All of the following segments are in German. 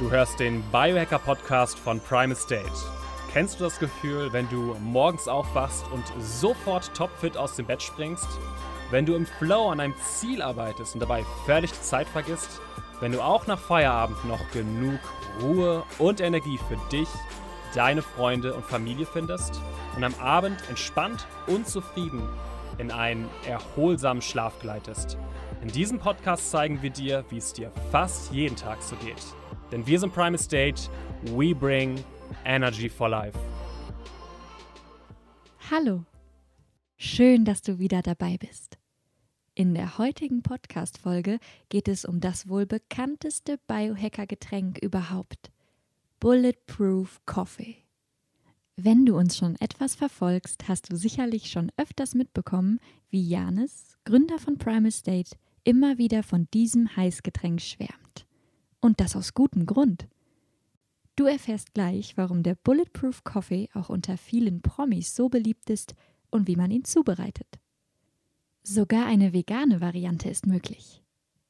Du hörst den Biohacker-Podcast von Prime Estate. Kennst du das Gefühl, wenn du morgens aufwachst und sofort topfit aus dem Bett springst? Wenn du im Flow an einem Ziel arbeitest und dabei völlig die Zeit vergisst? Wenn du auch nach Feierabend noch genug Ruhe und Energie für dich, deine Freunde und Familie findest? Und am Abend entspannt und zufrieden in einen erholsamen Schlaf gleitest? In diesem Podcast zeigen wir dir, wie es dir fast jeden Tag so geht. Denn wir sind Prime Estate, we bring energy for life. Hallo, schön, dass du wieder dabei bist. In der heutigen Podcast-Folge geht es um das wohl bekannteste Biohacker-Getränk überhaupt: Bulletproof Coffee. Wenn du uns schon etwas verfolgst, hast du sicherlich schon öfters mitbekommen, wie Janis, Gründer von Prime Estate, immer wieder von diesem Heißgetränk schwärmt. Und das aus gutem Grund. Du erfährst gleich, warum der Bulletproof Coffee auch unter vielen Promis so beliebt ist und wie man ihn zubereitet. Sogar eine vegane Variante ist möglich.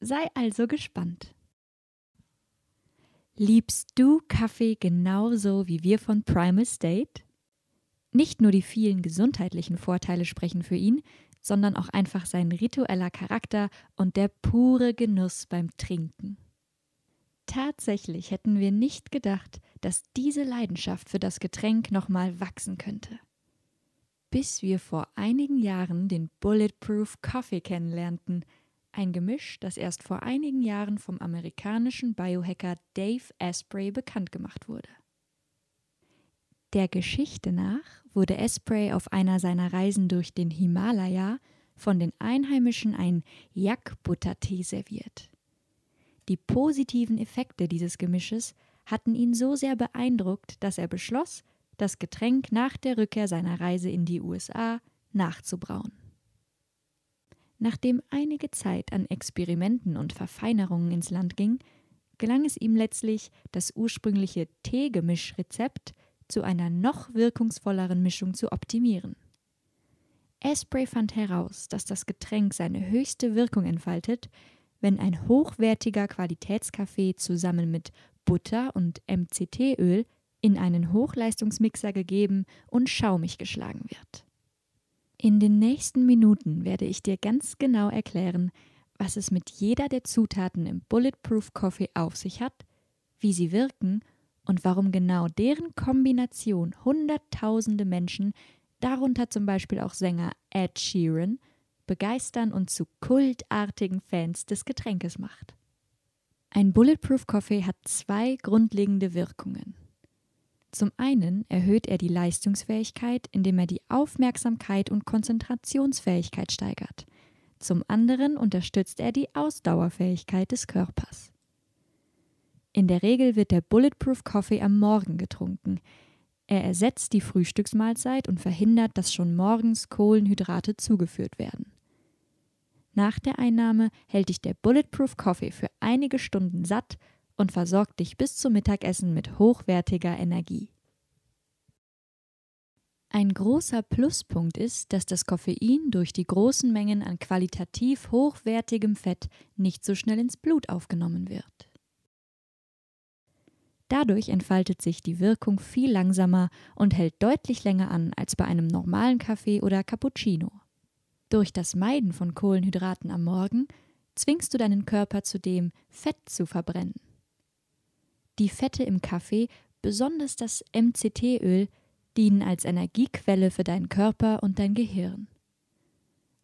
Sei also gespannt. Liebst du Kaffee genauso wie wir von Primal State? Nicht nur die vielen gesundheitlichen Vorteile sprechen für ihn, sondern auch einfach sein ritueller Charakter und der pure Genuss beim Trinken. Tatsächlich hätten wir nicht gedacht, dass diese Leidenschaft für das Getränk nochmal wachsen könnte. Bis wir vor einigen Jahren den Bulletproof Coffee kennenlernten, ein Gemisch, das erst vor einigen Jahren vom amerikanischen Biohacker Dave Asprey bekannt gemacht wurde. Der Geschichte nach wurde Asprey auf einer seiner Reisen durch den Himalaya von den Einheimischen ein Yak-Butter-Tee serviert. Die positiven Effekte dieses Gemisches hatten ihn so sehr beeindruckt, dass er beschloss, das Getränk nach der Rückkehr seiner Reise in die USA nachzubrauen. Nachdem einige Zeit an Experimenten und Verfeinerungen ins Land ging, gelang es ihm letztlich, das ursprüngliche Teegemischrezept zu einer noch wirkungsvolleren Mischung zu optimieren. Asprey fand heraus, dass das Getränk seine höchste Wirkung entfaltet, wenn ein hochwertiger Qualitätskaffee zusammen mit Butter und MCT-Öl in einen Hochleistungsmixer gegeben und schaumig geschlagen wird. In den nächsten Minuten werde ich dir ganz genau erklären, was es mit jeder der Zutaten im Bulletproof Coffee auf sich hat, wie sie wirken und warum genau deren Kombination Hunderttausende Menschen, darunter zum Beispiel auch Sänger Ed Sheeran, begeistern und zu kultartigen Fans des Getränkes macht. Ein Bulletproof Coffee hat zwei grundlegende Wirkungen. Zum einen erhöht er die Leistungsfähigkeit, indem er die Aufmerksamkeit und Konzentrationsfähigkeit steigert. Zum anderen unterstützt er die Ausdauerfähigkeit des Körpers. In der Regel wird der Bulletproof Coffee am Morgen getrunken. Er ersetzt die Frühstücksmahlzeit und verhindert, dass schon morgens Kohlenhydrate zugeführt werden. Nach der Einnahme hält dich der Bulletproof Coffee für einige Stunden satt und versorgt dich bis zum Mittagessen mit hochwertiger Energie. Ein großer Pluspunkt ist, dass das Koffein durch die großen Mengen an qualitativ hochwertigem Fett nicht so schnell ins Blut aufgenommen wird. Dadurch entfaltet sich die Wirkung viel langsamer und hält deutlich länger an als bei einem normalen Kaffee oder Cappuccino. Durch das Meiden von Kohlenhydraten am Morgen zwingst du deinen Körper zudem, Fett zu verbrennen. Die Fette im Kaffee, besonders das MCT-Öl, dienen als Energiequelle für deinen Körper und dein Gehirn.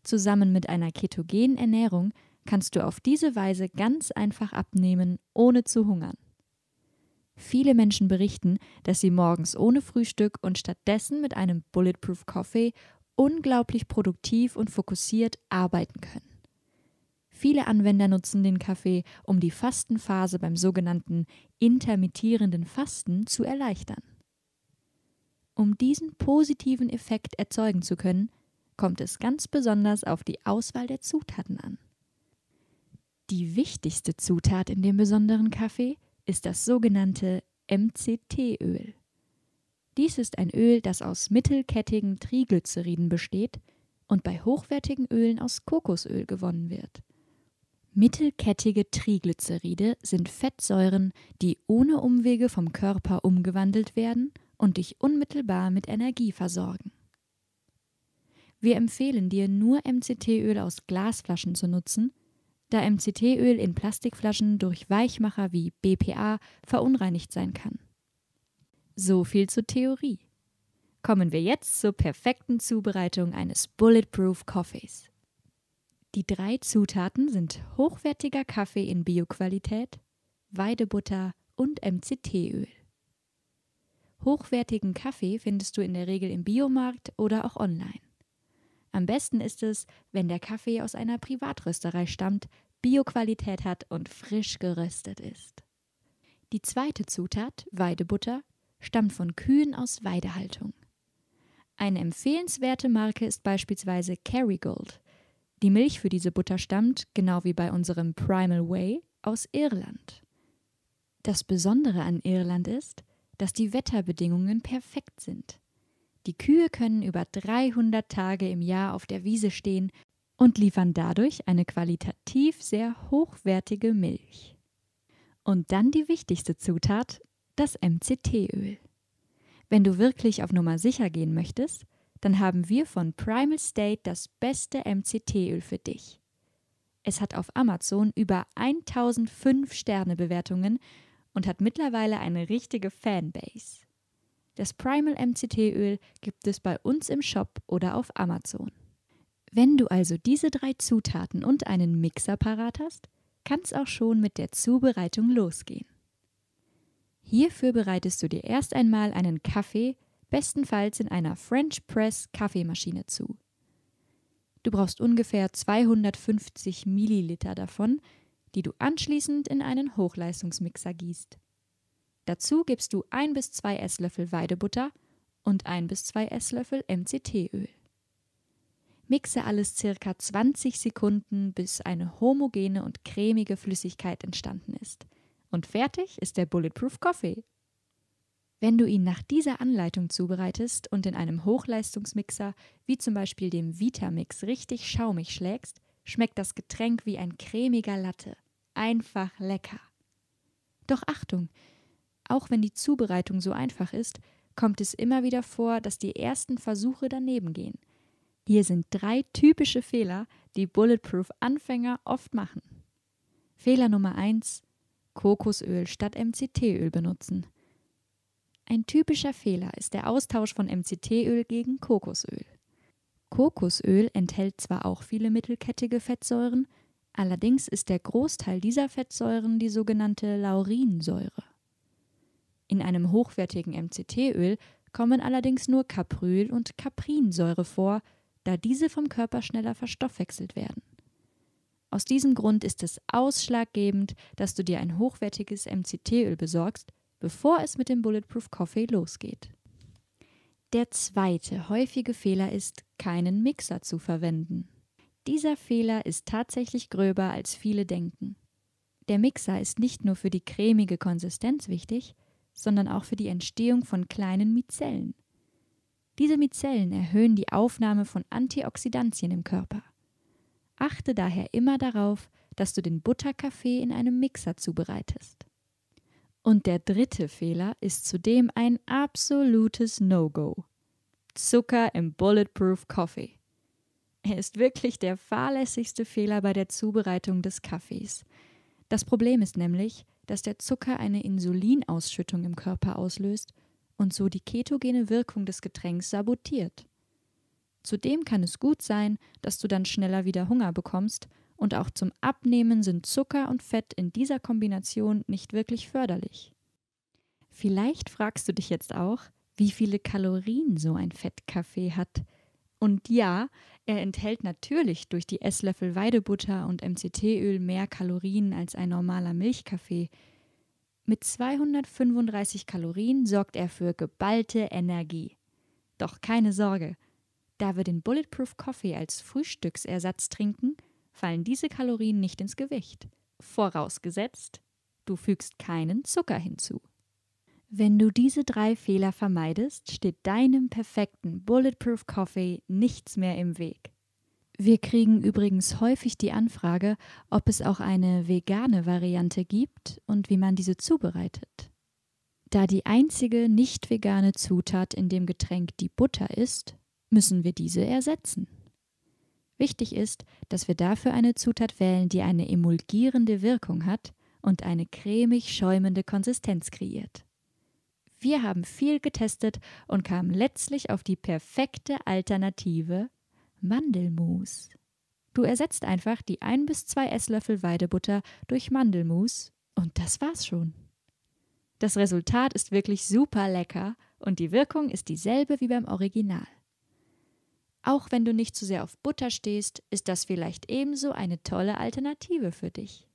Zusammen mit einer ketogenen Ernährung kannst du auf diese Weise ganz einfach abnehmen, ohne zu hungern. Viele Menschen berichten, dass sie morgens ohne Frühstück und stattdessen mit einem Bulletproof Coffee unglaublich produktiv und fokussiert arbeiten können. Viele Anwender nutzen den Kaffee, um die Fastenphase beim sogenannten intermittierenden Fasten zu erleichtern. Um diesen positiven Effekt erzeugen zu können, kommt es ganz besonders auf die Auswahl der Zutaten an. Die wichtigste Zutat in dem besonderen Kaffee ist das sogenannte MCT-Öl. Dies ist ein Öl, das aus mittelkettigen Triglyceriden besteht und bei hochwertigen Ölen aus Kokosöl gewonnen wird. Mittelkettige Triglyceride sind Fettsäuren, die ohne Umwege vom Körper umgewandelt werden und dich unmittelbar mit Energie versorgen. Wir empfehlen dir nur MCT-Öl aus Glasflaschen zu nutzen, da MCT-Öl in Plastikflaschen durch Weichmacher wie BPA verunreinigt sein kann. So viel zur Theorie. Kommen wir jetzt zur perfekten Zubereitung eines Bulletproof Coffees. Die drei Zutaten sind hochwertiger Kaffee in Bioqualität, Weidebutter und MCT-Öl. Hochwertigen Kaffee findest du in der Regel im Biomarkt oder auch online. Am besten ist es, wenn der Kaffee aus einer Privatrösterei stammt, Bioqualität hat und frisch geröstet ist. Die zweite Zutat, Weidebutter, stammt von Kühen aus Weidehaltung. Eine empfehlenswerte Marke ist beispielsweise Kerrygold. Die Milch für diese Butter stammt, genau wie bei unserem Primal Way, aus Irland. Das Besondere an Irland ist, dass die Wetterbedingungen perfekt sind. Die Kühe können über 300 Tage im Jahr auf der Wiese stehen und liefern dadurch eine qualitativ sehr hochwertige Milch. Und dann die wichtigste Zutat, das MCT-Öl. Wenn du wirklich auf Nummer sicher gehen möchtest, dann haben wir von Primal State das beste MCT-Öl für dich. Es hat auf Amazon über 1005 Sterne-Bewertungen und hat mittlerweile eine richtige Fanbase. Das Primal MCT-Öl gibt es bei uns im Shop oder auf Amazon. Wenn du also diese drei Zutaten und einen Mixer parat hast, kann es auch schon mit der Zubereitung losgehen. Hierfür bereitest du dir erst einmal einen Kaffee, bestenfalls in einer French Press Kaffeemaschine zu. Du brauchst ungefähr 250 Milliliter davon, die du anschließend in einen Hochleistungsmixer gießt. Dazu gibst du 1 bis 2 Esslöffel Weidebutter und 1 bis 2 Esslöffel MCT-Öl. Mixe alles circa 20 Sekunden, bis eine homogene und cremige Flüssigkeit entstanden ist – und fertig ist der Bulletproof Coffee. Wenn du ihn nach dieser Anleitung zubereitest und in einem Hochleistungsmixer, wie zum Beispiel dem Vitamix, richtig schaumig schlägst, schmeckt das Getränk wie ein cremiger Latte. Einfach lecker. Doch Achtung! Auch wenn die Zubereitung so einfach ist, kommt es immer wieder vor, dass die ersten Versuche daneben gehen. Hier sind drei typische Fehler, die Bulletproof Anfänger oft machen. Fehler Nummer 1. Kokosöl statt MCT-Öl benutzen. Ein typischer Fehler ist der Austausch von MCT-Öl gegen Kokosöl. Kokosöl enthält zwar auch viele mittelkettige Fettsäuren, allerdings ist der Großteil dieser Fettsäuren die sogenannte Laurinsäure. In einem hochwertigen MCT-Öl kommen allerdings nur Capryl und Caprinsäure vor, da diese vom Körper schneller verstoffwechselt werden. Aus diesem Grund ist es ausschlaggebend, dass du dir ein hochwertiges MCT-Öl besorgst, bevor es mit dem Bulletproof Coffee losgeht. Der zweite häufige Fehler ist, keinen Mixer zu verwenden. Dieser Fehler ist tatsächlich gröber, als viele denken. Der Mixer ist nicht nur für die cremige Konsistenz wichtig, sondern auch für die Entstehung von kleinen Mizellen. Diese Mizellen erhöhen die Aufnahme von Antioxidantien im Körper. Achte daher immer darauf, dass du den Butterkaffee in einem Mixer zubereitest. Und der dritte Fehler ist zudem ein absolutes No-Go. Zucker im Bulletproof Coffee. Er ist wirklich der fahrlässigste Fehler bei der Zubereitung des Kaffees. Das Problem ist nämlich, dass der Zucker eine Insulinausschüttung im Körper auslöst und so die ketogene Wirkung des Getränks sabotiert. Zudem kann es gut sein, dass du dann schneller wieder Hunger bekommst, und auch zum Abnehmen sind Zucker und Fett in dieser Kombination nicht wirklich förderlich. Vielleicht fragst du dich jetzt auch, wie viele Kalorien so ein Fettkaffee hat. Und ja, er enthält natürlich durch die Esslöffel Weidebutter und MCT-Öl mehr Kalorien als ein normaler Milchkaffee. Mit 235 Kalorien sorgt er für geballte Energie. Doch keine Sorge, da wir den Bulletproof Coffee als Frühstücksersatz trinken, fallen diese Kalorien nicht ins Gewicht, vorausgesetzt, du fügst keinen Zucker hinzu. Wenn du diese drei Fehler vermeidest, steht deinem perfekten Bulletproof Coffee nichts mehr im Weg. Wir kriegen übrigens häufig die Anfrage, ob es auch eine vegane Variante gibt und wie man diese zubereitet. Da die einzige nicht vegane Zutat in dem Getränk die Butter ist, müssen wir diese ersetzen. Wichtig ist, dass wir dafür eine Zutat wählen, die eine emulgierende Wirkung hat und eine cremig schäumende Konsistenz kreiert. Wir haben viel getestet und kamen letztlich auf die perfekte Alternative Mandelmus. Du ersetzt einfach die 1 bis zwei Esslöffel Weidebutter durch Mandelmus und das war's schon. Das Resultat ist wirklich super lecker und die Wirkung ist dieselbe wie beim Original. Auch wenn du nicht zu sehr auf Butter stehst, ist das vielleicht ebenso eine tolle Alternative für dich.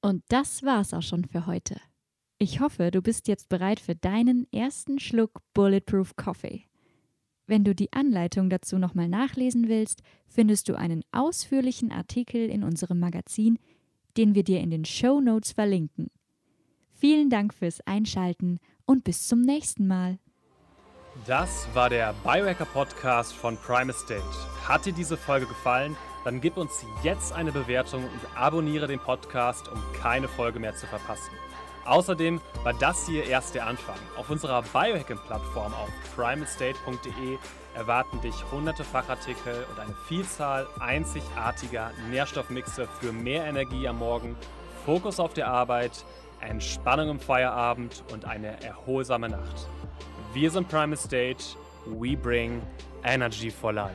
Und das war's auch schon für heute. Ich hoffe, du bist jetzt bereit für deinen ersten Schluck Bulletproof Coffee. Wenn du die Anleitung dazu nochmal nachlesen willst, findest du einen ausführlichen Artikel in unserem Magazin, den wir dir in den Show Notes verlinken. Vielen Dank fürs Einschalten und bis zum nächsten Mal. Das war der Biohacker Podcast von Prime Estate. Hat dir diese Folge gefallen? Dann gib uns jetzt eine Bewertung und abonniere den Podcast, um keine Folge mehr zu verpassen. Außerdem war das hier erst der Anfang. Auf unserer Biohacking-Plattform auf primestate.de erwarten dich hunderte Fachartikel und eine Vielzahl einzigartiger Nährstoffmixe für mehr Energie am Morgen, Fokus auf der Arbeit, Entspannung im Feierabend und eine erholsame Nacht. Wir sind Prime Estate. We bring energy for life.